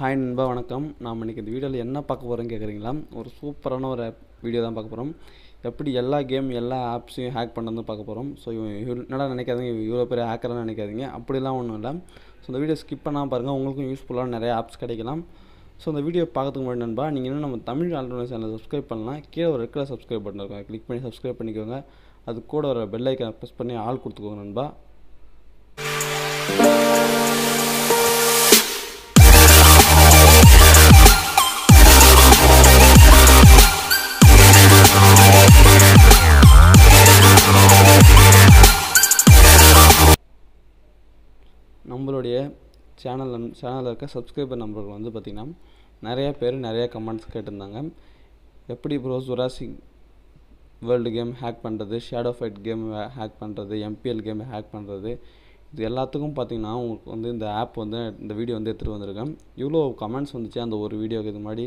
hi நண்பா வணக்கம் நாம் இன்றைக்கி இந்த வீடியோவில் என்ன பார்க்க போகிறோன்னு கேட்குறீங்களா ஒரு சூப்பரான ஒரு ஆப் வீடியோ தான் பார்க்க போகிறோம் எப்படி எல்லா கேம் எல்லா ஆப்ஸையும் ஹேக் பண்ணுறது பார்க்க போகிறோம் ஸோ என்னடா நினைக்காதீங்க இவ்வளோ பேர் ஹேக்கராக நினைக்காதீங்க அப்படிலாம் ஒன்றும் இல்லை ஸோ இந்த வீடியோ ஸ்கிப் பண்ணாமல் பாருங்கள் உங்களுக்கும் யூஸ்ஃபுல்லான நிறைய ஆப்ஸ் கிடைக்கலாம் ஸோ இந்த வீடியோ பார்க்கறதுக்கு முன்னாடி நண்பா நீங்கள் என்ன நம்ம தமிழ் ஆல்ரெடி சேனலை சப்ஸ்கிரைப் பண்ணலாம் கீழே ஒரு ரெக்கில் சப்ஸ்கிரைப் பண்ணிருக்கோம் கிளிக் பண்ணி சப்ஸ்கிரைப் பண்ணிக்கோங்க அது கூட ஒரு பெல் ஐக்கனை ப்ரெஸ் பண்ணி ஆள் கொடுத்துக்கோங்க நண்பா நம்மளுடைய சேனல் சேனலில் இருக்க சப்ஸ்கிரைபர் நம்பர்கள் வந்து பார்த்திங்கன்னா நிறையா பேர் நிறையா கமெண்ட்ஸ் கேட்டிருந்தாங்க எப்படி bro Jurassic world game hack பண்ணுறது ஷேடோ ஃபைட் கேம் ஹேக் பண்ணுறது எம்பிஎல் கேம் ஹேக் பண்ணுறது இது எல்லாத்துக்கும் பார்த்திங்கன்னா உங்களுக்கு வந்து இந்த ஆப் வந்து இந்த வீடியோ வந்து எடுத்துகிட்டு வந்திருக்கேன் இவ்வளோ கமெண்ட்ஸ் வந்துச்சு அந்த ஒரு வீடியோக்கு இது மாதிரி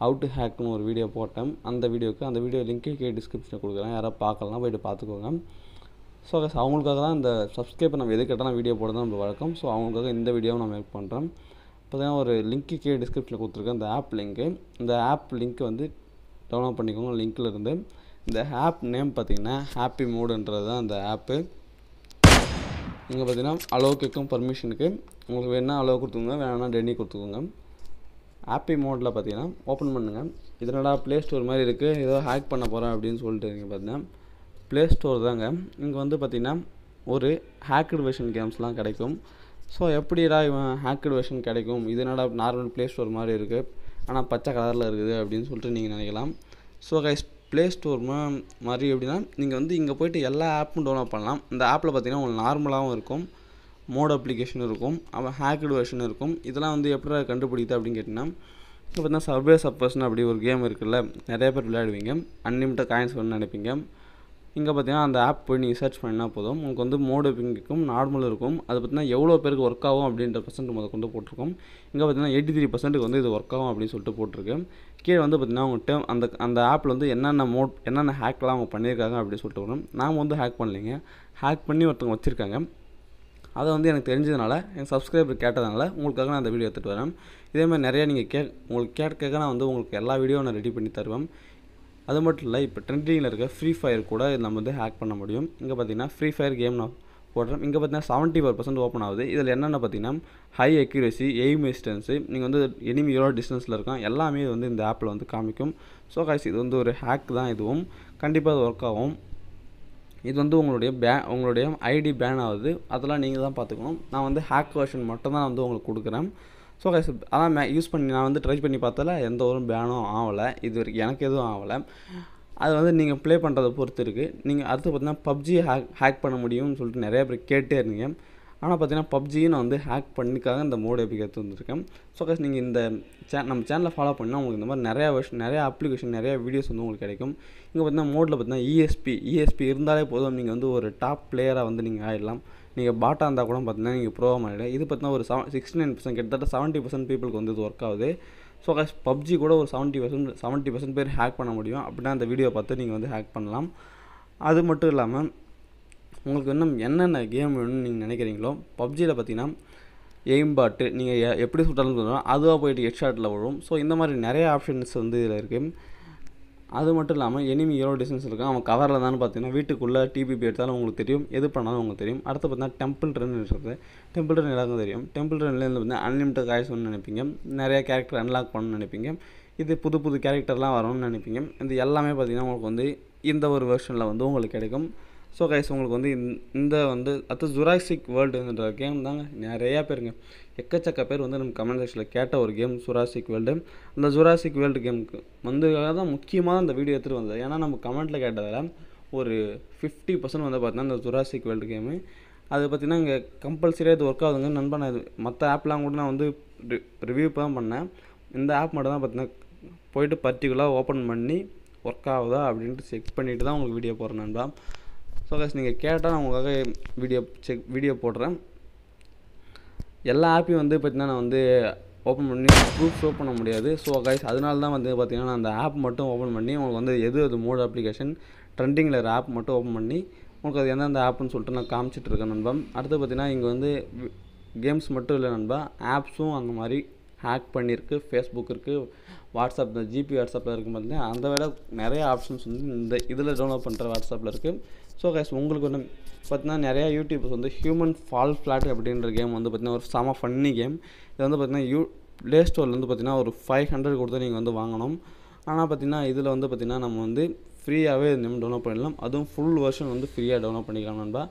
ஹவு டு ஹேக்னு ஒரு வீடியோ போட்டேன் அந்த வீடியோவுக்கு அந்த வீடியோ லிங்க்கு கே டிஸ்கிரிப்ஷனில் கொடுக்குறேன் யாராவது பார்க்கலாம் போய்ட்டு பார்த்துக்கோங்க ஸோ கஸ் அவங்களுக்காக தான் இந்த சப்ஸ்கிரைப் நம்ம எது கேட்டால் வீடியோ போடுறது நம்ம வழக்கம் ஸோ அவங்களுக்காக இந்த வீடியோவை நம்ம ஹெல்ப் பண்ணுறோம் இப்போ ஒரு லிங்க்கு கே டிஸ்கிரிப்ஷனில் கொடுத்துருக்கேன் இந்த ஆப் லிங்க்கு இந்த ஆப் லிங்க் வந்து டவுன்லோட் பண்ணிக்கோங்க லிங்க்கில் இருந்து இந்த ஆப் நேம் பார்த்தீங்கன்னா ஹாப்பி மூடுன்றது தான் இந்த ஆப்பு இங்கே பார்த்தீங்கன்னா கேட்கும் பர்மிஷனுக்கு உங்களுக்கு வேணால் அளவு கொடுத்துக்கோங்க வேணால் டெனி கொடுத்துக்கோங்க ஆப்பி மோடில் பார்த்தீங்கன்னா ஓப்பன் பண்ணுங்கள் இதனடா ப்ளே ஸ்டோர் மாதிரி இருக்குது ஏதோ ஹேக் பண்ண போகிறேன் அப்படின்னு சொல்லிட்டு நீங்கள் பார்த்தீங்கன்னா ப்ளே ஸ்டோர் தாங்க இங்கே வந்து பார்த்திங்கன்னா ஒரு ஹேக்கடு வெர்ஷன் கேம்ஸ்லாம் கிடைக்கும் ஸோ எப்படிடா இவன் ஹேக்கடு வெர்ஷன் கிடைக்கும் இதனால் நார்மல் ப்ளே ஸ்டோர் மாதிரி இருக்குது ஆனால் பச்சை கலரில் இருக்குது அப்படின்னு சொல்லிட்டு நீங்கள் நினைக்கலாம் ஸோ கைஸ் ப்ளே ஸ்டோர் மாதிரி எப்படின்னா நீங்கள் வந்து இங்கே போய்ட்டு எல்லா ஆப்பும் டவுன்லோட் பண்ணலாம் இந்த ஆப்பில் பார்த்தீங்கன்னா உங்களுக்கு நார்மலாகவும் இருக்கும் மோட் அப்ளிகேஷன் இருக்கும் அவன் ஹேக்கடு வெர்ஷன் இருக்கும் இதெல்லாம் வந்து எப்படி கண்டுபிடிக்குது அப்படின்னு கேட்டிங்கன்னா இப்போ பார்த்தீங்கன்னா சர்வே சப்பர்ஸ்னு அப்படி ஒரு கேம் இருக்குல்ல நிறைய பேர் விளையாடுவீங்க அன்லிமிட்டட் காயின்ஸ் வந்து நினைப்பீங்க இங்கே பார்த்தீங்கன்னா அந்த ஆப் போய் நீங்கள் சர்ச் பண்ணால் போதும் உங்களுக்கு வந்து மோடு இருக்கும் நார்மல் இருக்கும் அது பார்த்தீங்கன்னா எவ்வளோ பேருக்கு ஒர்க் ஆகும் அப்படின்ற பர்சன்ட் முதல் கொண்டு போட்டிருக்கோம் இங்கே பார்த்தீங்கன்னா எயிட்டி த்ரீ பர்சன்ட்டுக்கு வந்து இது ஒர்க் ஆகும் அப்படின்னு சொல்லிட்டு போட்டிருக்கு கீழே வந்து பார்த்திங்கன்னா அவங்க டேம் அந்த அந்த ஆப்பில் வந்து என்னென்ன மோட் என்னென்ன ஹேக்லாம் அவங்க பண்ணியிருக்காங்க அப்படின்னு சொல்லிட்டு வரும் நாம் வந்து ஹேக் பண்ணலைங்க ஹேக் பண்ணி ஒருத்தவங்க வச்சுருக்காங்க அதை வந்து எனக்கு தெரிஞ்சதுனால என் சப்ஸ்கிரைபர் கேட்டதுனால உங்களுக்காக நான் அந்த வீடியோ எடுத்துகிட்டு வரேன் இதேமாதிரி நிறையா நீங்கள் கே உங்களுக்கு கேட்க நான் வந்து உங்களுக்கு எல்லா வீடியோவும் நான் ரெடி பண்ணி தருவேன் அது மட்டும் இல்லை இப்போ ட்ரெண்டிங்கில் இருக்க ஃப்ரீ ஃபயர் கூட நம்ம வந்து ஹேக் பண்ண முடியும் இங்கே பார்த்தீங்கன்னா ஃப்ரீ ஃபயர் கேம் நான் போடுறோம் இங்கே பார்த்தீங்கன்னா செவன்ட்டி ஃபோர் பர்சன்ட் ஓப்பன் ஆகுது இதில் என்னென்ன பார்த்தீங்கன்னா ஹை அக்யூரசி எய்ம் டிஸ்டன்ஸு நீங்கள் வந்து எனிமி எவ்வளோ டிஸ்டன்ஸில் இருக்கோம் எல்லாமே வந்து இந்த ஆப்பில் வந்து காமிக்கும் ஸோ காய்ஸ் இது வந்து ஒரு ஹேக் தான் இதுவும் கண்டிப்பாக அது ஒர்க் ஆகும் இது வந்து உங்களுடைய பே உங்களுடைய ஐடி பேன் ஆகுது அதெல்லாம் நீங்கள் தான் பார்த்துக்கணும் நான் வந்து ஹேக் வேர்ஷன் மட்டும் தான் வந்து உங்களுக்கு கொடுக்குறேன் ஸோ கைஸ் அதான் மே யூஸ் பண்ணி நான் வந்து ட்ரை பண்ணி பார்த்தால எந்த ஒரு பேனும் ஆகலை இது வரைக்கும் எனக்கு எதுவும் ஆகலை அது வந்து நீங்கள் ப்ளே பண்ணுறதை பொறுத்து இருக்குது நீங்கள் அடுத்து பார்த்தீங்கன்னா பப்ஜி ஹேக் ஹேக் பண்ண முடியும்னு சொல்லிட்டு நிறைய பேர் கேட்டே இருந்தீங்க ஆனால் பார்த்தீங்கன்னா பப்ஜியும் நான் வந்து ஹேக் பண்ணிக்காக இந்த மோடு எப்படி எடுத்து வந்திருக்கேன் ஸோ கஸ் நீங்கள் இந்த சே நம்ம சேனலை ஃபாலோ பண்ணால் உங்களுக்கு இந்த மாதிரி நிறையா வெர்ஷன் நிறையா அப்ளிகேஷன் நிறையா வீடியோஸ் வந்து உங்களுக்கு கிடைக்கும் இங்கே பார்த்தீங்கன்னா மோடில் பார்த்தீங்கன்னா இஎஸ்பி e இஎஸ்பி e இருந்தாலே போதும் நீங்கள் வந்து ஒரு டாப் பிளேயராக வந்து நீங்கள் ஆகிடலாம் நீங்கள் பாட்டா இருந்தால் கூட பார்த்தீங்கன்னா நீங்கள் ப்ரோவாக மாறிடும் இது பார்த்தீங்கன்னா ஒரு சிக்ஸ்டி நைன் பர்சன்ட் கிட்டத்தட்ட செவன்ட்டி பர்சன்ட் பீப்புளுக்கு வந்து இது ஒர்க் ஆகுது ஸோ கஸ் பப்ஜி கூட ஒரு செவன்ட்டி பர்சன்ட் செவன்ட்டி பர்சன்ட் பேர் ஹேக் பண்ண முடியும் அப்படின்னா அந்த வீடியோ பார்த்து நீங்கள் வந்து ஹேக் பண்ணலாம் அது மட்டும் இல்லாமல் உங்களுக்கு இன்னும் என்னென்ன கேம் வேணும்னு நீங்கள் நினைக்கிறீங்களோ பப்ஜியில் பார்த்தீங்கன்னா எய்ம் பாட்டு நீங்கள் எப்படி சுட்டாலும் சொல்லலாம் அதுவாக போயிட்டு ஹெட் ஷாட்டில் ஸோ இந்த மாதிரி நிறைய ஆப்ஷன்ஸ் வந்து இதில் இருக்குது அது மட்டும் இல்லாமல் எனிமி எவ்வளோ டிஸ்டன்ஸ் இருக்கும் அவன் கவரில் தான் பார்த்தீங்கன்னா வீட்டுக்குள்ளே டிபிபி எடுத்தாலும் உங்களுக்கு தெரியும் எது பண்ணாலும் உங்களுக்கு தெரியும் அடுத்து பார்த்தீங்கன்னா டெம்பிள் ரன் இருக்கிறது டெம்பிள் ரன் எல்லாருக்கும் தெரியும் டெம்பிள் ரன்லேருந்து பார்த்தீங்கன்னா அன்லிமிட்டட் ஒன்று நினைப்பீங்க நிறைய கேரக்டர் அன்லாக் பண்ணணும்னு நினைப்பீங்க இது புது புது கேரக்டர்லாம் வரணும்னு நினைப்பீங்க இந்த எல்லாமே பார்த்திங்கன்னா உங்களுக்கு வந்து இந்த ஒரு வெர்ஷனில் வந்து உங்களுக்கு கிடைக்கும் ஸோ கைஸ் உங்களுக்கு வந்து இந்த வந்து அடுத்த ஜுராசிக் வேர்ல்டுன்ற கேம் தாங்க நிறையா பேருங்க எக்கச்சக்க பேர் வந்து நம்ம கமெண்ட் செக்ஷனில் கேட்ட ஒரு கேம் ஜுராசிக் வேர்ல்டு அந்த ஜுராசிக் வேர்ல்டு கேமுக்கு வந்ததுக்காக தான் முக்கியமாக அந்த வீடியோ எடுத்துகிட்டு வந்தது ஏன்னா நம்ம கமெண்ட்டில் கேட்டதில் ஒரு ஃபிஃப்டி பர்சன்ட் வந்து பார்த்தீங்கன்னா அந்த ஜுராசிக் வேர்ல்டு கேமு அது பார்த்திங்கன்னா இங்கே கம்பல்சரியாக இது ஒர்க் ஆகுதுங்க நண்பன் இது மற்ற ஆப்லாம் கூட நான் வந்து ரிவ்யூ தான் பண்ணேன் இந்த ஆப் மட்டும் தான் பார்த்தீங்கன்னா போயிட்டு பர்டிகுலராக ஓப்பன் பண்ணி ஒர்க் ஆகுதா அப்படின்ட்டு செக் பண்ணிவிட்டு தான் உங்களுக்கு வீடியோ போகிறேன் நண்பா ஸோ கஸ் நீங்கள் கேட்டால் நான் உங்களுக்காக வீடியோ செக் வீடியோ போடுறேன் எல்லா ஆப்பையும் வந்து பார்த்திங்கன்னா நான் வந்து ஓப்பன் பண்ணி ப்ரூஃப் ஷோ பண்ண முடியாது ஸோ கைஸ் அதனால தான் வந்து பார்த்திங்கன்னா நான் அந்த ஆப் மட்டும் ஓப்பன் பண்ணி உங்களுக்கு வந்து எது அது மோடு அப்ளிகேஷன் ட்ரெண்டிங்கில் இருக்கிற ஆப் மட்டும் ஓப்பன் பண்ணி உங்களுக்கு அது எந்தெந்த ஆப்னு சொல்லிட்டு நான் காமிச்சிட்ருக்கேன் நண்பன் அடுத்து பார்த்திங்கன்னா இங்கே வந்து கேம்ஸ் மட்டும் இல்லை நண்பா ஆப்ஸும் அந்த மாதிரி ஹேக் பண்ணியிருக்கு ஃபேஸ்புக் இருக்குது வாட்ஸ்அப் இந்த ஜிபி வாட்ஸ்அப்பில் இருக்கும் பார்த்தீங்கன்னா அந்த வேலை நிறைய ஆப்ஷன்ஸ் வந்து இந்த இதில் டவுன்லோட் பண்ணுற வாட்ஸ்அப்பில் இருக்குது ஸோ கைஸ் உங்களுக்கு வந்து பார்த்தீங்கன்னா நிறையா யூடியூப்ஸ் வந்து ஹியூமன் ஃபால் ஃப்ளாட் அப்படின்ற கேம் வந்து பார்த்திங்கன்னா ஒரு செம ஃபன்னி கேம் இது வந்து பார்த்திங்கன்னா யூ ப்ளே ஸ்டோர்லேருந்து பார்த்திங்கன்னா ஒரு ஃபைவ் ஹண்ட்ரட் கொடுத்து நீங்கள் வந்து வாங்கணும் ஆனால் பார்த்திங்கன்னா இதில் வந்து பார்த்திங்கன்னா நம்ம வந்து ஃப்ரீயாகவே நம்ம டவுன்லோட் பண்ணிடலாம் அதுவும் ஃபுல் வெர்ஷன் வந்து ஃப்ரீயாக டவுன்லோட் பண்ணிக்கலாம் நண்பா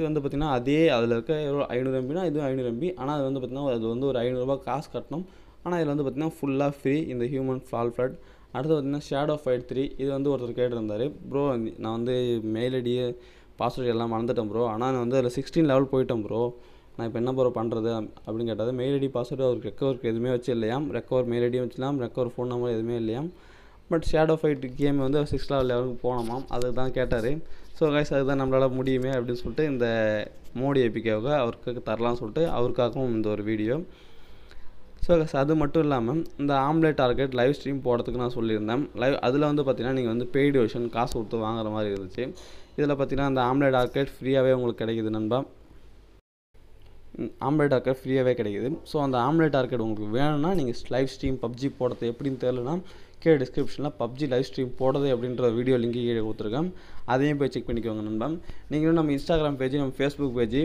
இது வந்து பார்த்திங்கன்னா அதே அதில் இருக்க எவ்வளோ ஐநூறு எம்பினா இதுவும் ஐநூறு எம்பி ஆனால் அது வந்து பார்த்திங்கன்னா அது வந்து ஒரு ஐநூறுரூவா காசு கட்டணும் ஆனால் இதில் வந்து பார்த்திங்கன்னா ஃபுல்லாக ஃப்ரீ இந்த ஹியூமன் ஃபால் ஃப்ளட் அடுத்து பார்த்திங்கன்னா ஷேடோ ஃபைட் த்ரீ இது வந்து ஒருத்தர் கேட்டிருந்தார் ப்ரோ நான் வந்து மெயில் ஐடியே பாஸ்வேர்டு எல்லாம் மறந்துட்டேன் ப்ரோ ஆனால் நான் வந்து அதில் சிக்ஸ்டீன் லெவல் போயிட்டேன் ப்ரோ நான் இப்போ என்ன ப்ரோ பண்ணுறது அப்படின்னு கேட்டது மெயில் ஐடி பாஸ்வேர்டு அவருக்கு ரெக்கவருக்கு எதுவுமே வச்சு இல்லையாம் ரெக்கவர் மெயில் ஐடியும் வச்சுலாம் ரெக்கவர் ஃபோன் நம்பர் எதுவுமே இல்லையாம் பட் ஷேடோ ஃபைட் கேம் வந்து சிக்ஸ் லெவல் லெவலுக்கு போனோமாம் அதுக்கு தான் கேட்டார் ஸோ கைஸ் அதுதான் நம்மளால் முடியுமே அப்படின்னு சொல்லிட்டு இந்த மோடி எபிக்காவுக்கு அவருக்கு தரலாம்னு சொல்லிட்டு அவருக்காகவும் இந்த ஒரு வீடியோ ஸோ கைஸ் அது மட்டும் இல்லாமல் இந்த ஆம்லேட் டார்கெட் லைவ் ஸ்ட்ரீம் போடுறதுக்கு நான் சொல்லியிருந்தேன் லைவ் அதில் வந்து பார்த்திங்கன்னா நீங்கள் வந்து பெய்டு வெர்ஷன் காசு கொடுத்து வாங்குற மாதிரி இருந்துச்சு இதில் பார்த்திங்கன்னா அந்த ஆம்லேட் டார்கெட் ஃப்ரீயாகவே உங்களுக்கு கிடைக்குது நண்பா ஆம்லேட் ஆர்கட் ஃப்ரீயாகவே கிடைக்குது ஸோ அந்த ஆம்லெட் ஆர்கட் உங்களுக்கு வேணும்னா நீங்கள் லைவ் ஸ்ட்ரீம் பப்ஜி போடுறது எப்படின்னு தெரிலனா கே டிஸ்கிரிப்ஷனில் பப்ஜி லைவ் ஸ்ட்ரீம் போடுறது அப்படின்ற வீடியோ லிங்க் கீழே கொடுத்துருக்கேன் அதையும் போய் செக் பண்ணிக்கோங்க நண்பன் நீங்களும் நம்ம இன்ஸ்டாகிராம் பேஜ் நம்ம ஃபேஸ்புக் பேஜ்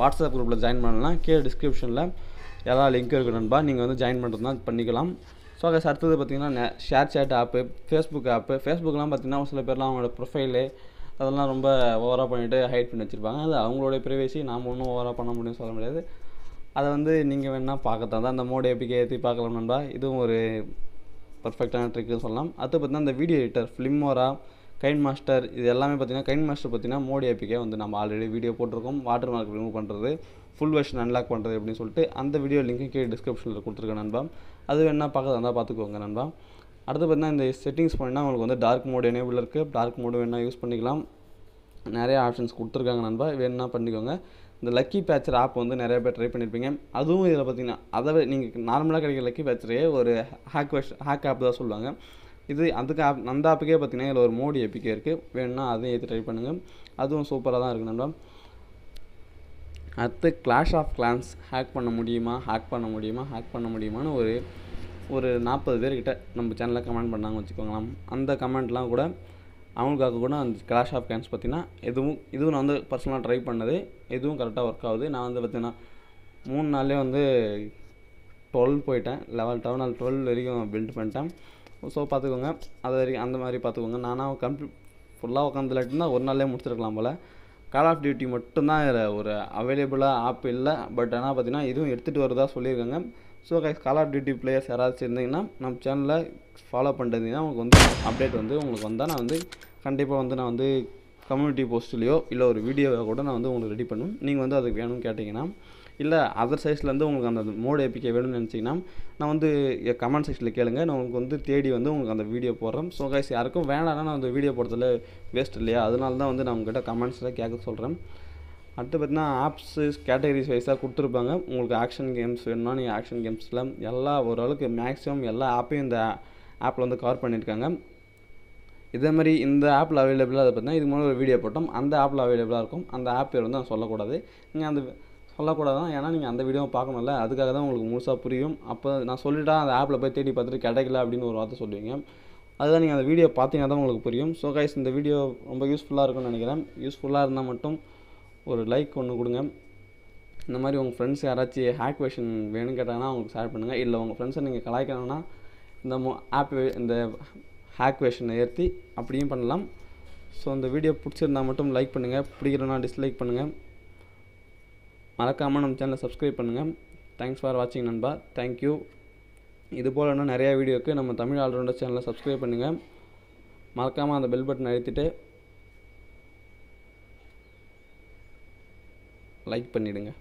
வாட்ஸ்அப் குரூப்பில் ஜாயின் பண்ணலாம் கே டிஸ்கிரிப்ஷனில் எல்லா லிங்க்கும் இருக்குது நண்பா நீங்கள் வந்து ஜாயின் பண்ணுறதுனா பண்ணிக்கலாம் ஸோ அதை அடுத்தது பார்த்திங்கன்னா share chat app Facebook app ஃபேஸ்புக்கெலாம் பார்த்திங்கன்னா ஒரு சில பேர்லாம் அவங்களோட ப்ரொஃபைலு அதெல்லாம் ரொம்ப ஓவராக பண்ணிவிட்டு ஹைட் பண்ணி வச்சுருப்பாங்க அது அவங்களுடைய ப்ரைவேசி நாம் ஒன்றும் ஓவராக பண்ண முடியும்னு சொல்ல முடியாது அதை வந்து நீங்கள் வேணால் பார்க்கத்தான் தான் அந்த மோடு எப்படி ஏற்றி பார்க்கலாம் நண்பா இதுவும் ஒரு பர்ஃபெக்டான ட்ரிக்குன்னு சொல்லலாம் அது பார்த்தீங்கன்னா அந்த video editor Filmora Kine master இது எல்லாமே பார்த்திங்கன்னா கைன் மாஸ்டர் பார்த்திங்கன்னா மோடி ஏபிக்கே வந்து நம்ம ஆல்ரெடி வீடியோ போட்டிருக்கோம் வாட்டர் மார்க் ரிமூவ் பண்ணுறது ஃபுல் வெர்ஷன் அன்லாக் பண்ணுறது அப்படின்னு சொல்லிட்டு அந்த வீடியோ லிங்க்கு கீழே டிஸ்கிரிப்ஷனில் கொடுத்துருக்கேன் நண்பா அது வேணால் பார்க்கறதா இருந்தால் பார்த்துக்கோங்க நண்பா அடுத்து பார்த்தீங்கன்னா இந்த செட்டிங்ஸ் பண்ணால் உங்களுக்கு வந்து டார்க் மோடு எனேபிள் இருக்குது டார்க் மோடு வேணால் யூஸ் பண்ணிக்கலாம் நிறைய ஆப்ஷன்ஸ் கொடுத்துருக்காங்க நண்பா வேணால் பண்ணிக்கோங்க இந்த லக்கி பேச்சர் ஆப் வந்து நிறைய பேர் ட்ரை பண்ணியிருப்பீங்க அதுவும் இதில் பார்த்தீங்கன்னா அதை நீங்கள் நார்மலாக கிடைக்கிற லக்கி பேச்சரையே ஒரு ஹேக் ஹேக் ஆப் தான் சொல்லுவாங்க இது அதுக்கு ஆப் அந்த ஆப்புக்கே பார்த்தீங்கன்னா இதில் ஒரு மோடி எப்பிக்கே இருக்குது வேணும்னா அதையும் ஏற்றி ட்ரை பண்ணுங்கள் அதுவும் சூப்பராக தான் இருக்குது நண்பா அடுத்து கிளாஷ் ஆஃப் கிளான்ஸ் ஹேக் பண்ண முடியுமா ஹேக் பண்ண முடியுமா ஹேக் பண்ண முடியுமான்னு ஒரு ஒரு நாற்பது பேர்கிட்ட நம்ம சேனலில் கமெண்ட் பண்ணாங்க வச்சுக்கோங்களேன் அந்த கமெண்ட்லாம் கூட அவங்களுக்காக கூட அந்த கிளாஷ் ஆஃப் கேன்ஸ் பார்த்திங்கன்னா எதுவும் இதுவும் நான் வந்து பர்சனலாக ட்ரை பண்ணது எதுவும் கரெக்டாக ஒர்க் ஆகுது நான் வந்து பார்த்திங்கன்னா மூணு நாளே வந்து டுவெல் போயிட்டேன் லெவல் டவுன் நாள் டுவெல் வரைக்கும் பில்ட் பண்ணிட்டேன் ஸோ பார்த்துக்கோங்க அது வரைக்கும் அந்த மாதிரி பார்த்துக்கோங்க நானாக கம்ப்ளீட் ஃபுல்லாக உட்காந்து விளாட்டுனா ஒரு நாளே முடிச்சிருக்கலாம் போல் கால் ஆஃப் டியூட்டி மட்டும்தான் ஒரு அவைலபிளாக ஆப் இல்லை பட் ஆனால் பார்த்திங்கன்னா இதுவும் எடுத்துகிட்டு வரதா சொல்லியிருக்காங்க so guys call of duty players யாராச்சும் இருந்தீங்கன்னா நம்ம சேனலில் ஃபாலோ பண்ணுறதுன்னா உங்களுக்கு வந்து அப்டேட் வந்து உங்களுக்கு வந்தால் நான் வந்து கண்டிப்பாக வந்து நான் வந்து கம்யூனிட்டி போஸ்ட்லேயோ இல்லை ஒரு வீடியோவை கூட நான் வந்து உங்களுக்கு ரெடி பண்ணுவேன் நீங்கள் வந்து அதுக்கு வேணும்னு கேட்டிங்கன்னா இல்லை அதர் சைஸ்லேருந்து உங்களுக்கு அந்த மோடு எப்பிக்கே வேணும்னு நினச்சிங்கன்னா நான் வந்து கமெண்ட் செக்ஷனில் கேளுங்க நான் உங்களுக்கு வந்து தேடி வந்து உங்களுக்கு அந்த வீடியோ போடுறேன் ஸோ கைஸ் யாருக்கும் வேணாம்னா நான் அந்த வீடியோ போடுறதுல வேஸ்ட் இல்லையா அதனால தான் வந்து நான் உங்கள்கிட்ட கமெண்ட்ஸில் கேட்க சொல்கிறேன் அடுத்து பார்த்திங்கன்னா ஆப்ஸு கேட்டகரிஸ் வைஸாக கொடுத்துருப்பாங்க உங்களுக்கு ஆக்ஷன் கேம்ஸ் வேணும்னா நீங்கள் ஆக்ஷன் கேம்ஸில் எல்லா ஓரளவுக்கு மேக்ஸிமம் எல்லா ஆப்பையும் இந்த ஆப்பில் வந்து கவர் பண்ணியிருக்காங்க இதே மாதிரி இந்த ஆப்பில் அவைலபிளாக அதை பார்த்தீங்கன்னா இதுக்கு முன்னாடி ஒரு வீடியோ போட்டோம் அந்த ஆப்பில் அவைலபிளாக இருக்கும் அந்த ஆப் பேர் வந்து நான் சொல்லக்கூடாது நீங்கள் அந்த சொல்லக்கூடாது தான் ஏன்னா நீங்கள் அந்த வீடியோவை பார்க்கணும்ல அதுக்காக தான் உங்களுக்கு முழுசாக புரியும் அப்போ நான் சொல்லிவிட்டால் அந்த ஆப்பில் போய் தேடி பார்த்துட்டு கிடைக்கல அப்படின்னு ஒரு வார்த்தை சொல்லுவீங்க அதுதான் நீங்கள் அந்த வீடியோ பார்த்தீங்கன்னா தான் உங்களுக்கு புரியும் ஸோ கைஸ் இந்த வீடியோ ரொம்ப யூஸ்ஃபுல்லாக இருக்கும்னு நினைக்கிறேன் யூஸ்ஃபுல்லாக இருந்தால் மட்டும் ஒரு லைக் ஒன்று கொடுங்க இந்த மாதிரி உங்கள் ஃப்ரெண்ட்ஸ் யாராச்சும் ஹேக் வேஷன் வேணும்னு கேட்டாங்கன்னா அவங்களுக்கு ஷேர் பண்ணுங்கள் இல்லை உங்கள் ஃப்ரெண்ட்ஸை நீங்கள் கலாய்க்கணும்னா இந்த மோ ஆப் இந்த ஹேக் வேஷனை ஏற்றி அப்படியும் பண்ணலாம் ஸோ இந்த வீடியோ பிடிச்சிருந்தால் மட்டும் லைக் பண்ணுங்கள் பிடிக்கிறனா டிஸ்லைக் பண்ணுங்கள் மறக்காமல் நம்ம சேனலை சப்ஸ்கிரைப் பண்ணுங்கள் தேங்க்ஸ் ஃபார் வாட்சிங் நண்பா தேங்க்யூ இது போல் இன்னும் நிறையா வீடியோக்கு நம்ம தமிழ் ஆல்ரவுண்டர் சேனலை சப்ஸ்கிரைப் பண்ணுங்கள் மறக்காமல் அந்த பெல் பட்டன் அழுத்திட்டு லைக் பண்ணிவிடுங்க